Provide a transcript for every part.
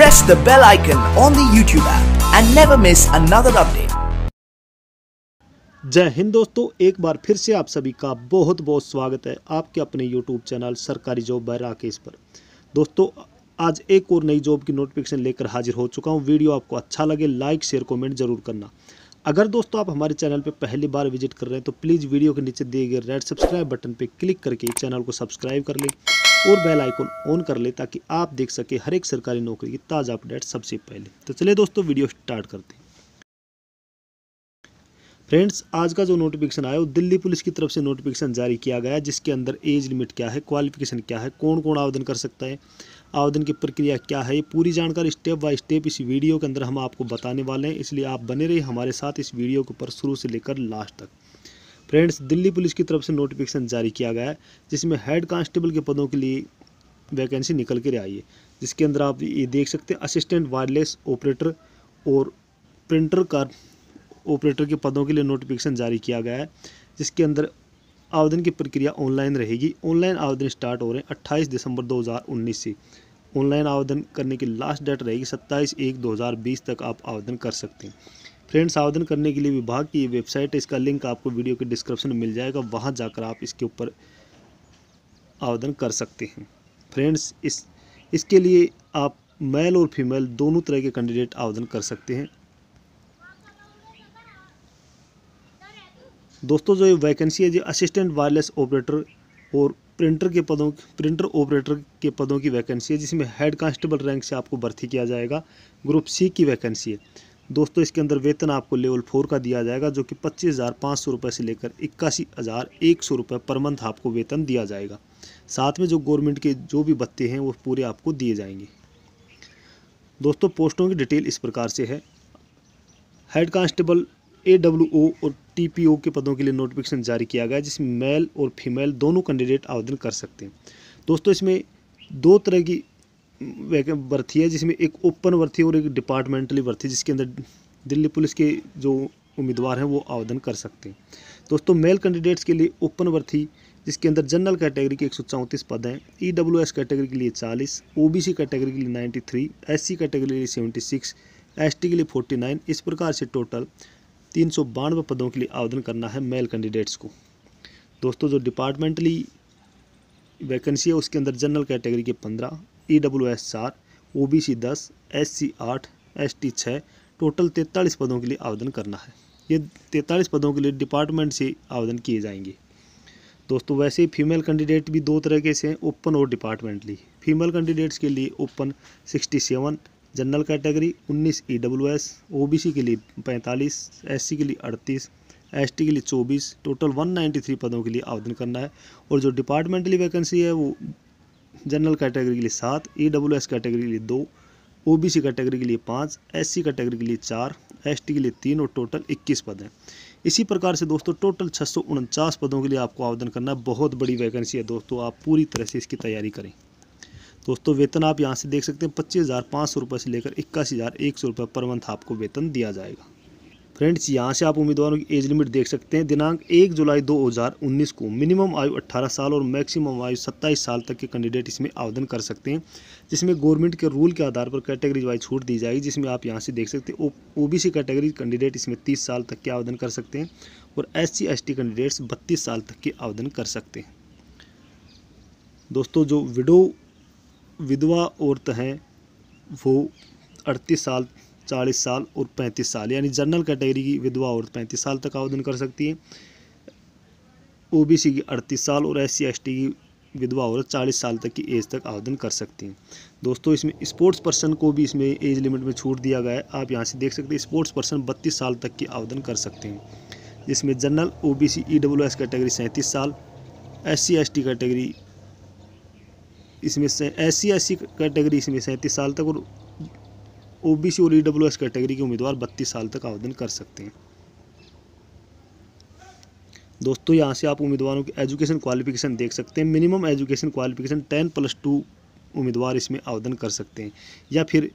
press the bell icon on the YouTube app and never miss another update. जय हिंद दोस्तों एक बार फिर से आप सभी का बहुत बहुत स्वागत है आपके अपने YouTube चैनल सरकारी जॉब बाय राकेश पर दोस्तों आज एक और नई जॉब की नोटिफिकेशन लेकर हाजिर हो चुका हूं वीडियो आपको अच्छा लगे लाइक शेयर कमेंट जरूर करना अगर दोस्तों आप हमारे चैनल पर पहली बार विजिट कर रहे हैं तो प्लीज़ वीडियो के नीचे दिए गए रेड सब्सक्राइब बटन पर क्लिक करके चैनल को सब्सक्राइब कर लें और बेल आइकन ऑन कर ले ताकि आप देख सके हर एक सरकारी नौकरी की ताज़ा अपडेट सबसे पहले तो चलिए दोस्तों वीडियो स्टार्ट करते हैं फ्रेंड्स आज का जो नोटिफिकेशन आया वो दिल्ली पुलिस की तरफ से नोटिफिकेशन जारी किया गया जिसके अंदर एज लिमिट क्या है क्वालिफिकेशन क्या है कौन कौन आवेदन कर सकता है आवेदन की प्रक्रिया क्या है ये पूरी जानकारी स्टेप बाय स्टेप इस वीडियो के अंदर हम आपको बताने वाले हैं इसलिए आप बने रहिए हमारे साथ इस वीडियो के ऊपर शुरू से लेकर लास्ट तक फ्रेंड्स दिल्ली पुलिस की तरफ से नोटिफिकेशन जारी किया गया है जिसमें हेड कांस्टेबल के पदों के लिए वैकेंसी निकल कर आई है जिसके अंदर आप ये देख सकते हैं असिस्टेंट वायरलेस ऑपरेटर और प्रिंटर का ऑपरेटर के पदों के लिए नोटिफिकेशन जारी किया गया है जिसके अंदर आवेदन की प्रक्रिया ऑनलाइन रहेगी ऑनलाइन आवेदन स्टार्ट हो रहे हैं अट्ठाईस दिसंबर दो से ऑनलाइन आवेदन करने की लास्ट डेट रहेगी सत्ताईस एक दो तक आप आवेदन कर सकते हैं फ्रेंड्स आवेदन करने के लिए विभाग की वेबसाइट है इसका लिंक आपको वीडियो के डिस्क्रिप्शन में मिल जाएगा वहाँ जाकर आप इसके ऊपर आवेदन कर सकते हैं फ्रेंड्स इस इसके लिए आप मेल और फीमेल दोनों तरह के कैंडिडेट आवेदन कर सकते हैं दोस्तों जो ये वैकेंसी है जो असिस्टेंट वायरलेस ऑपरेटर और प्रिंटर के पदों प्रिंटर ऑपरेटर के पदों की वैकेंसी है जिसमें हेड कांस्टेबल रैंक से आपको भर्ती किया जाएगा ग्रुप सी की वैकेंसी है दोस्तों इसके अंदर वेतन आपको लेवल फोर का दिया जाएगा जो कि पच्चीस हज़ार पाँच सौ रुपये से लेकर इक्यासी हज़ार एक सौ रुपये पर मंथ आपको वेतन दिया जाएगा साथ में जो गवर्नमेंट के जो भी भत्ते हैं वो पूरे आपको दिए जाएंगे दोस्तों पोस्टों की डिटेल इस प्रकार से है head constable A W O और टी पी ओ के पदों के लिए नोटिफिकेशन जारी किया गया जिसमें मेल और फीमेल दोनों कैंडिडेट आवेदन कर सकते हैं दोस्तों इसमें दो तरह की भर्ती है जिसमें एक ओपन भर्ती और एक डिपार्टमेंटली भर्ती जिसके अंदर दिल्ली पुलिस के जो उम्मीदवार हैं वो आवेदन कर सकते हैं दोस्तों मेल कैंडिडेट्स के लिए ओपन भर्ती जिसके अंदर जनरल कैटेगरी के एक सौ चौंतीस पद हैं ई डब्ल्यू एस कैटेगरी के लिए चालीस ओ बी सी कैटेगरी के लिए ninety three S C category के लिए सेवेंटी सिक्स एस टी के लिए फोर्टी नाइन इस प्रकार से टोटल तीन सौ बानवे पदों के लिए आवेदन करना है मेल कैंडिडेट्स को दोस्तों जो डिपार्टमेंटली वैकेंसी है उसके अंदर जनरल कैटेगरी के पंद्रह ई डब्ल्यू एस चार ओ बी सी दस एस सी आठ एस टी छः टोटल तैंतालीस पदों के लिए आवेदन करना है ये तैंतालीस पदों के लिए डिपार्टमेंट से आवेदन किए जाएंगे दोस्तों वैसे ही फीमेल कैंडिडेट भी दो तरह के से हैं ओपन और डिपार्टमेंटली फीमेल कैंडिडेट्स के लिए open sixty seven general category उन्नीस E W S O B C के लिए पैंतालीस एस सी के लिए अड़तीस एस टी के लिए चौबीस टोटल वन नाइन्टी थ्री पदों के लिए आवेदन करना है और जो डिपार्टमेंटली वैकेंसी है वो जनरल कैटेगरी के लिए सात ई डब्ल्यू एस कैटेगरी के लिए दो ओ बी सी कैटेगरी के लिए पाँच एस सी कैटेगरी के लिए चार एस टी के लिए तीन और टोटल इक्कीस पद हैं इसी प्रकार से दोस्तों टोटल छः सौ उनचास पदों के लिए आपको आवेदन करना बहुत बड़ी वैकेंसी है दोस्तों आप पूरी तरह से इसकी तैयारी करें दोस्तों वेतन आप यहाँ से देख सकते हैं पच्चीस हज़ार पाँच सौ रुपये से लेकर इक्यासी हज़ार एक सौ रुपये पर मंथ आपको वेतन दिया जाएगा फ्रेंड्स यहाँ से आप उम्मीदवारों की एज लिमिट देख सकते हैं दिनांक एक जुलाई 2019 को मिनिमम आयु 18 साल और मैक्सिमम आयु 27 साल तक के कैंडिडेट इसमें आवेदन कर सकते हैं जिसमें गवर्नमेंट के रूल के आधार पर कैटेगरी वाइज छूट दी जाएगी जिसमें आप यहाँ से देख सकते हैं ओ बी कैटेगरी कैंडिडेट इसमें तीस साल तक के आवेदन कर सकते हैं और एस सी कैंडिडेट्स बत्तीस साल तक के आवेदन कर सकते हैं दोस्तों जो विडो विधवा औरत हैं वो अड़तीस साल चालीस साल और पैंतीस साल यानी जनरल कैटेगरी की विधवा औरत पैंतीस साल तक आवेदन कर सकती है ओबीसी की अड़तीस साल और एस सी की विधवा औरत चालीस साल तक की एज तक आवेदन कर सकती हैं दोस्तों इसमें स्पोर्ट्स पर्सन को भी इसमें एज लिमिट में छूट दिया गया है आप यहाँ से देख सकते हैं स्पोर्ट्स पर्सन बत्तीस साल तक की आवेदन कर सकते हैं जिसमें general O B C E W S category सैंतीस साल S C S T category इसमें S C S C category इसमें सैंतीस साल तक और ओबीसी और ईडब्ल्यूएस कैटेगरी के उम्मीदवार बत्तीस साल तक आवेदन कर सकते हैं दोस्तों यहाँ से आप उम्मीदवारों की एजुकेशन क्वालिफिकेशन देख सकते हैं minimum education qualification ten plus two उम्मीदवार इसमें आवेदन कर सकते हैं या फिर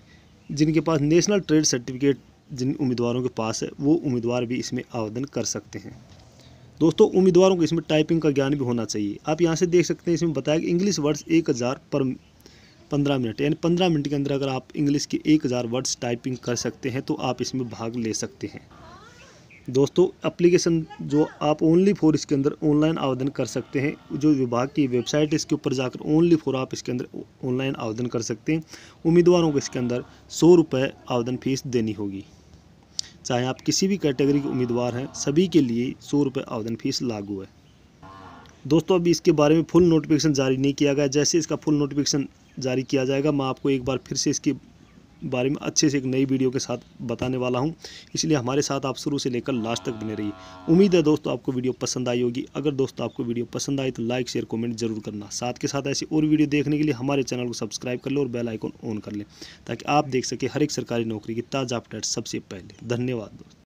जिनके पास नेशनल ट्रेड सर्टिफिकेट जिन उम्मीदवारों के पास है वो उम्मीदवार भी इसमें आवेदन कर सकते हैं दोस्तों उम्मीदवारों को इसमें टाइपिंग का ज्ञान भी होना चाहिए आप यहाँ से देख सकते हैं इसमें बताया कि इंग्लिश वर्ड्स एक हज़ार पर पंद्रह मिनट यानी पंद्रह मिनट के अंदर अगर आप इंग्लिश के एक हज़ार वर्ड्स टाइपिंग कर सकते हैं तो आप इसमें भाग ले सकते हैं दोस्तों एप्लीकेशन जो आप ओनली फॉर इसके अंदर ऑनलाइन आवेदन कर सकते हैं जो विभाग की वेबसाइट है इसके ऊपर जाकर ओनली फॉर आप इसके अंदर ऑनलाइन आवेदन कर सकते हैं उम्मीदवारों को इसके अंदर सौ रुपये आवेदन फीस देनी होगी चाहे आप किसी भी कैटेगरी के उम्मीदवार हैं सभी के लिए सौ रुपये आवेदन फीस लागू है दोस्तों अभी इसके बारे में फुल नोटिफिकेशन जारी नहीं किया गया जैसे इसका फुल नोटिफिकेशन जारी किया जाएगा मैं आपको एक बार फिर से इसके बारे में अच्छे से एक नई वीडियो के साथ बताने वाला हूं इसलिए हमारे साथ आप शुरू से लेकर लास्ट तक बने रहिए उम्मीद है दोस्तों आपको वीडियो पसंद आई होगी अगर दोस्तों आपको वीडियो पसंद आई तो लाइक शेयर कमेंट जरूर करना साथ के साथ ऐसी और वीडियो देखने के लिए हमारे चैनल को सब्सक्राइब कर लें और बेल आइकॉन ऑन कर लें ताकि आप देख सकें हर एक सरकारी नौकरी की ताज़ा अपडेट सबसे पहले धन्यवाद दोस्तों